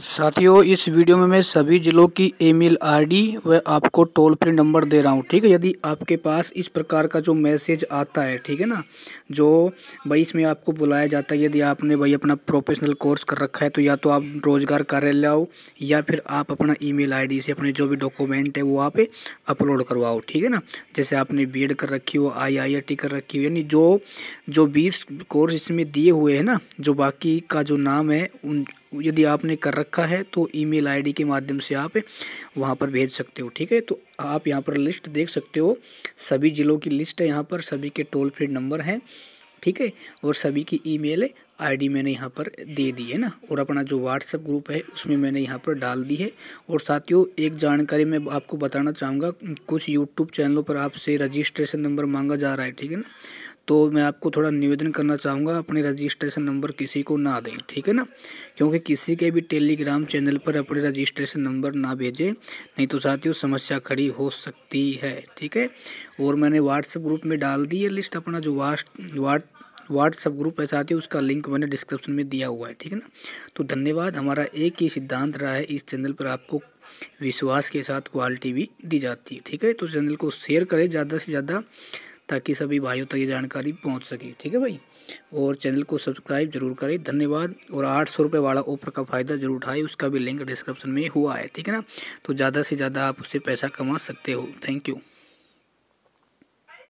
साथियों इस वीडियो में मैं सभी ज़िलों की ईमेल आईडी व आपको टोल फ्री नंबर दे रहा हूँ ठीक है यदि आपके पास इस प्रकार का जो मैसेज आता है ठीक है ना जो भाई इसमें आपको बुलाया जाता है यदि आपने भाई अपना प्रोफेशनल कोर्स कर रखा है तो या तो आप रोजगार कार्यालय आओ या फिर आप अपना ईमेल मेल से अपने जो भी डॉक्यूमेंट है वो आप अपलोड करवाओ ठीक है ना जैसे आपने बी कर रखी हो आई कर रखी हो यानी जो जो बीस कोर्स इसमें दिए हुए हैं ना जो बाकी का जो नाम है उन यदि आपने कर रखा है तो ईमेल आईडी के माध्यम से आप वहाँ पर भेज सकते हो ठीक है तो आप यहाँ पर लिस्ट देख सकते हो सभी ज़िलों की लिस्ट है यहाँ पर सभी के टोल फ्री नंबर हैं ठीक है और सभी की ईमेल आईडी मैंने यहाँ पर दे दी है ना और अपना जो व्हाट्सएप ग्रुप है उसमें मैंने यहाँ पर डाल दी है और साथियों एक जानकारी मैं आपको बताना चाहूँगा कुछ यूट्यूब चैनलों पर आपसे रजिस्ट्रेशन नंबर मांगा जा रहा है ठीक है ना तो मैं आपको थोड़ा निवेदन करना चाहूँगा अपने रजिस्ट्रेशन नंबर किसी को ना दें ठीक है ना क्योंकि किसी के भी टेलीग्राम चैनल पर अपने रजिस्ट्रेशन नंबर ना भेजें नहीं तो साथियों समस्या खड़ी हो सकती है ठीक है और मैंने व्हाट्सएप ग्रुप में डाल दी है लिस्ट अपना जो वाट व्हाट्सएप ग्रुप है साथियों उसका लिंक मैंने डिस्क्रिप्शन में दिया हुआ है ठीक है ना तो धन्यवाद हमारा एक ही सिद्धांत रहा है इस चैनल पर आपको विश्वास के साथ क्वालिटी भी दी जाती है ठीक है तो चैनल को शेयर करें ज़्यादा से ज़्यादा ताकि सभी भाइयों तक ये जानकारी पहुँच सके ठीक है भाई और चैनल को सब्सक्राइब जरूर करें धन्यवाद और आठ सौ रुपये वाला ऑफर का फ़ायदा जरूर उठाएं उसका भी लिंक डिस्क्रिप्शन में हुआ है ठीक है ना तो ज़्यादा से ज़्यादा आप उससे पैसा कमा सकते हो थैंक यू